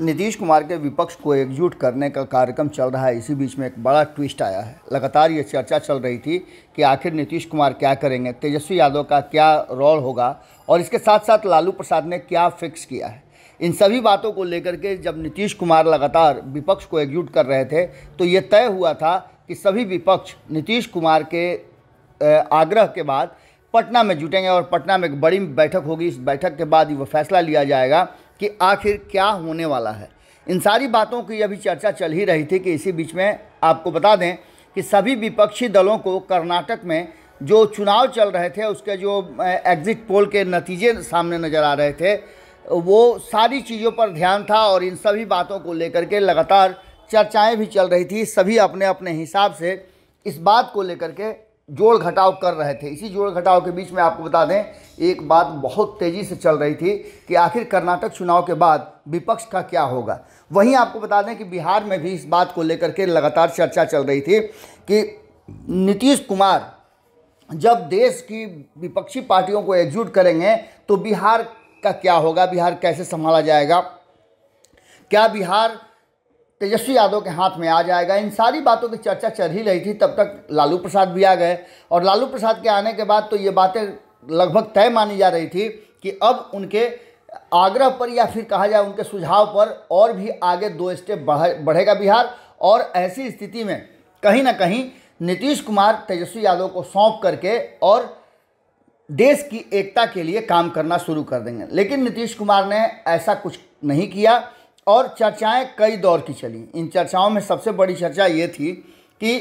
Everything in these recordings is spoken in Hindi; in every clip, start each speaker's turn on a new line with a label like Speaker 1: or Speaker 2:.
Speaker 1: नीतीश कुमार के विपक्ष को एकजुट करने का कार्यक्रम चल रहा है इसी बीच में एक बड़ा ट्विस्ट आया है लगातार ये चर्चा चल रही थी कि आखिर नीतीश कुमार क्या करेंगे तेजस्वी यादव का क्या रोल होगा और इसके साथ साथ लालू प्रसाद ने क्या फिक्स किया है इन सभी बातों को लेकर के जब नीतीश कुमार लगातार विपक्ष को एकजुट कर रहे थे तो ये तय हुआ था कि सभी विपक्ष नीतीश कुमार के आग्रह के बाद पटना में जुटेंगे और पटना में एक बड़ी बैठक होगी इस बैठक के बाद वो फैसला लिया जाएगा कि आखिर क्या होने वाला है इन सारी बातों की अभी चर्चा चल ही रही थी कि इसी बीच में आपको बता दें कि सभी विपक्षी दलों को कर्नाटक में जो चुनाव चल रहे थे उसके जो एग्ज़िट पोल के नतीजे सामने नज़र आ रहे थे वो सारी चीज़ों पर ध्यान था और इन सभी बातों को लेकर के लगातार चर्चाएं भी चल रही थी सभी अपने अपने हिसाब से इस बात को लेकर के जोड़ घटाव कर रहे थे इसी जोड़ घटाव के बीच में आपको बता दें एक बात बहुत तेज़ी से चल रही थी कि आखिर कर्नाटक चुनाव के बाद विपक्ष का क्या होगा वहीं आपको बता दें कि बिहार में भी इस बात को लेकर के लगातार चर्चा चल रही थी कि नीतीश कुमार जब देश की विपक्षी पार्टियों को एकजुट करेंगे तो बिहार का क्या होगा बिहार कैसे संभाला जाएगा क्या बिहार तेजस्वी यादव के हाथ में आ जाएगा इन सारी बातों की चर्चा चल ही रही थी तब तक लालू प्रसाद भी आ गए और लालू प्रसाद के आने के बाद तो ये बातें लगभग तय मानी जा रही थी कि अब उनके आग्रह पर या फिर कहा जाए उनके सुझाव पर और भी आगे दो स्टेप बढ़ेगा बिहार और ऐसी स्थिति में कहीं ना कहीं नीतीश कुमार तेजस्वी यादव को सौंप करके और देश की एकता के लिए काम करना शुरू कर देंगे लेकिन नीतीश कुमार ने ऐसा कुछ नहीं किया और चर्चाएं कई दौर की चली इन चर्चाओं में सबसे बड़ी चर्चा ये थी कि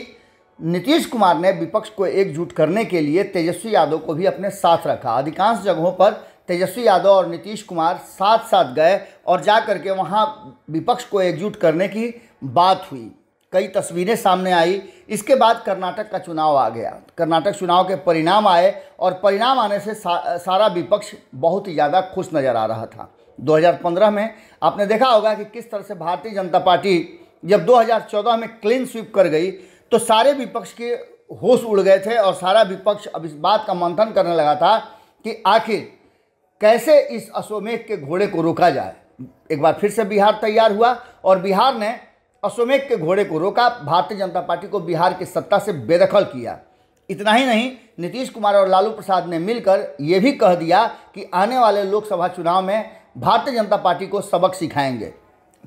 Speaker 1: नीतीश कुमार ने विपक्ष को एकजुट करने के लिए तेजस्वी यादव को भी अपने साथ रखा अधिकांश जगहों पर तेजस्वी यादव और नीतीश कुमार साथ साथ गए और जा कर के वहाँ विपक्ष को एकजुट करने की बात हुई कई तस्वीरें सामने आई इसके बाद कर्नाटक का चुनाव आ गया कर्नाटक चुनाव के परिणाम आए और परिणाम आने से सा, सारा विपक्ष बहुत ही ज़्यादा खुश नज़र आ रहा था 2015 में आपने देखा होगा कि किस तरह से भारतीय जनता पार्टी जब 2014 में क्लीन स्वीप कर गई तो सारे विपक्ष के होश उड़ गए थे और सारा विपक्ष अब इस बात का मंथन करने लगा था कि आखिर कैसे इस अश्वमेघ के घोड़े को रोका जाए एक बार फिर से बिहार तैयार हुआ और बिहार ने अश्वमेघ के घोड़े को रोका भारतीय जनता पार्टी को बिहार की सत्ता से बेदखल किया इतना ही नहीं नीतीश कुमार और लालू प्रसाद ने मिलकर ये भी कह दिया कि आने वाले लोकसभा चुनाव में भारतीय जनता पार्टी को सबक सिखाएंगे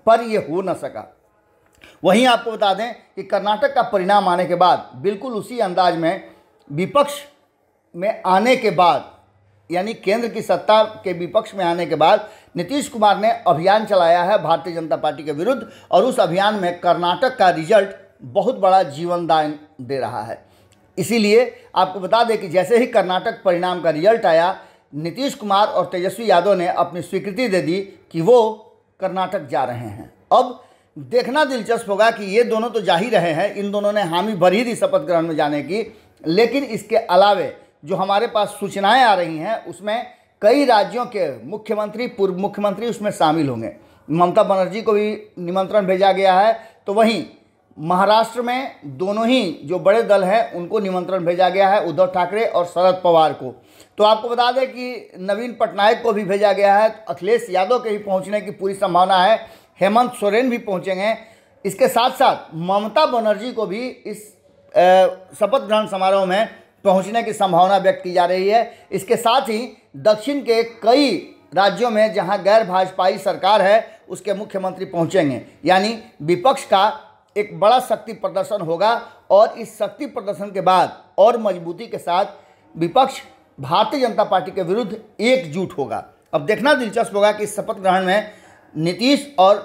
Speaker 1: पर यह हो न सका वहीं आपको बता दें कि कर्नाटक का परिणाम आने के बाद बिल्कुल उसी अंदाज में विपक्ष में आने के बाद यानी केंद्र की सत्ता के विपक्ष में आने के बाद नीतीश कुमार ने अभियान चलाया है भारतीय जनता पार्टी के विरुद्ध और उस अभियान में कर्नाटक का रिजल्ट बहुत बड़ा जीवनदान दे रहा है इसीलिए आपको बता दें कि जैसे ही कर्नाटक परिणाम का रिजल्ट आया नीतीश कुमार और तेजस्वी यादव ने अपनी स्वीकृति दे दी कि वो कर्नाटक जा रहे हैं अब देखना दिलचस्प होगा कि ये दोनों तो जा ही रहे हैं इन दोनों ने हामी भर ही दी शपथ ग्रहण में जाने की लेकिन इसके अलावे जो हमारे पास सूचनाएं आ रही हैं उसमें कई राज्यों के मुख्यमंत्री पूर्व मुख्यमंत्री उसमें शामिल होंगे ममता बनर्जी को भी निमंत्रण भेजा गया है तो वहीं महाराष्ट्र में दोनों ही जो बड़े दल हैं उनको निमंत्रण भेजा गया है उद्धव ठाकरे और शरद पवार को तो आपको बता दें कि नवीन पटनायक को भी भेजा गया है तो अखिलेश यादव के भी पहुँचने की पूरी संभावना है हेमंत सोरेन भी पहुँचेंगे इसके साथ साथ ममता बनर्जी को भी इस शपथ ग्रहण समारोह में पहुंचने की संभावना व्यक्त की जा रही है इसके साथ ही दक्षिण के कई राज्यों में जहां गैर भाजपाई सरकार है उसके मुख्यमंत्री पहुंचेंगे यानी विपक्ष का एक बड़ा शक्ति प्रदर्शन होगा और इस शक्ति प्रदर्शन के बाद और मजबूती के साथ विपक्ष भारतीय जनता पार्टी के विरुद्ध एकजुट होगा अब देखना दिलचस्प होगा कि शपथ ग्रहण में नीतीश और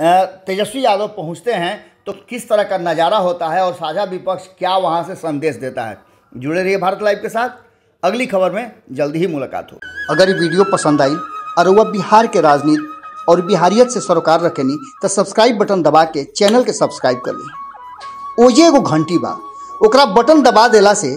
Speaker 1: तेजस्वी यादव पहुंचते हैं तो किस तरह का नज़ारा होता है और साझा विपक्ष क्या वहां से संदेश देता है जुड़े रहिए भारत लाइव के साथ अगली खबर में जल्दी ही मुलाकात हो अगर ये वीडियो पसंद आई और वह बिहार के राजनीति और बिहारियत से सरोकार रखेनी तो सब्सक्राइब बटन दबा के चैनल के सब्सक्राइब कर ली ओजे एगो घंटी बा बटन दबा दिला से